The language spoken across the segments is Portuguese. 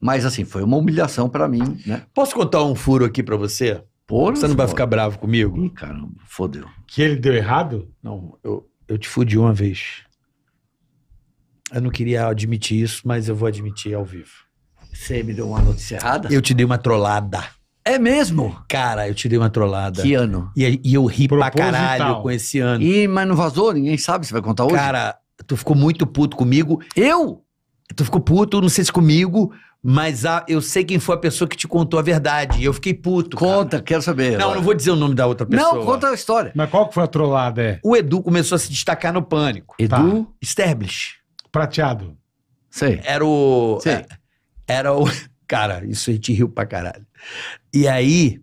Mas assim, foi uma humilhação para mim, né? Posso contar um furo aqui para você? Porra, você não vai ficar bravo comigo? Ih, caramba, fodeu. Que ele deu errado? Não, eu, eu te fudi uma vez. Eu não queria admitir isso, mas eu vou admitir ao vivo. Você me deu uma notícia errada? Eu te dei uma trollada. É mesmo? Cara, eu te dei uma trollada. Que ano? E, e eu ri Proposital. pra caralho então. com esse ano. E, mas não vazou? Ninguém sabe, você vai contar hoje? Cara, tu ficou muito puto comigo. Eu? Tu ficou puto, não sei se comigo, mas a, eu sei quem foi a pessoa que te contou a verdade. E eu fiquei puto. Conta, cara. quero saber. Não, agora. não vou dizer o nome da outra pessoa. Não, conta a história. Mas qual que foi a trollada? É? O Edu começou a se destacar no pânico. Edu tá. Prateado. Sei. Era o. Sei. É, era o. Cara, isso a gente riu pra caralho. E aí,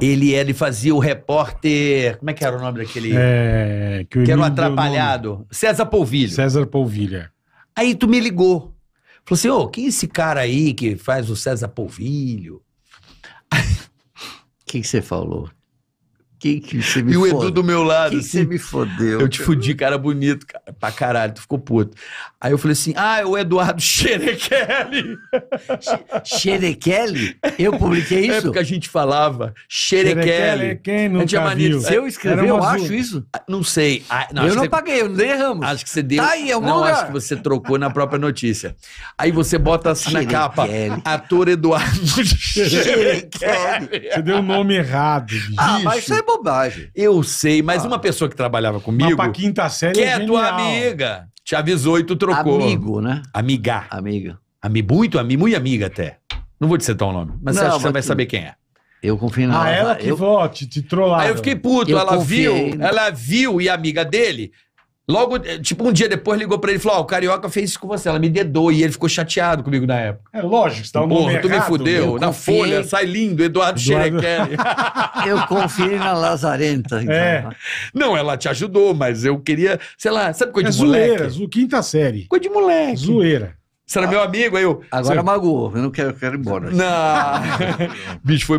ele, ele fazia o repórter. Como é que era o nome daquele? É, que, que era um atrapalhado. César Polvilho. César Polvilha. Aí tu me ligou. Falou assim, ô, oh, quem é esse cara aí que faz o César Polvilho? O que você falou? Quem que você me E o Edu fode? do meu lado. Quem assim, você me fodeu? Eu te fudi, cara bonito, cara, pra caralho, tu ficou puto. Aí eu falei assim: ah, é o Eduardo Xerekelli. Xerekelli? Eu publiquei é isso? É porque a gente falava Xerekelli. Quem não tinha mania de... eu escrevi eu acho isso. Ah, não sei. Ah, não, eu não você... paguei, eu não dei Acho que você deu. Tá aí, é não, lugar. acho que você trocou na própria notícia. Aí você bota assim na capa: ator Eduardo Xerekelli. Você deu o nome errado. Bicho. Ah, mas isso é bobagem. Eu sei, mas ah. uma pessoa que trabalhava comigo. Mas pra quinta série. Que é, é tua amiga. Te avisou e tu trocou. Amigo, né? Amigar. Amiga. Ami, muito, amigo muito amiga até. Não vou dizer citar o nome, mas Não, você acha que você vai saber quem é. Eu confio nela. Ah, ela que eu... vote, te trollava. Aí eu fiquei puto, eu ela confiei, viu, né? ela viu e a amiga dele Logo, eh, tipo, um dia depois ligou pra ele e falou: Ó, oh, o Carioca fez isso com você. Ela me dedou e ele ficou chateado comigo na época. É lógico, você tava Porra, no mercado, tu me fudeu. Na confiei... Folha, sai lindo, Eduardo, Eduardo... eu confiei na Lazarenta. É. Então. É. Não, ela te ajudou, mas eu queria, sei lá, sabe coisa é de zoeira, moleque? Zoeira, quinta série. Coisa de moleque. Zoeira. Você era ah, meu amigo, aí eu. Agora você... magoou, eu não quero, eu quero ir embora. Não. Bicho, foi mais.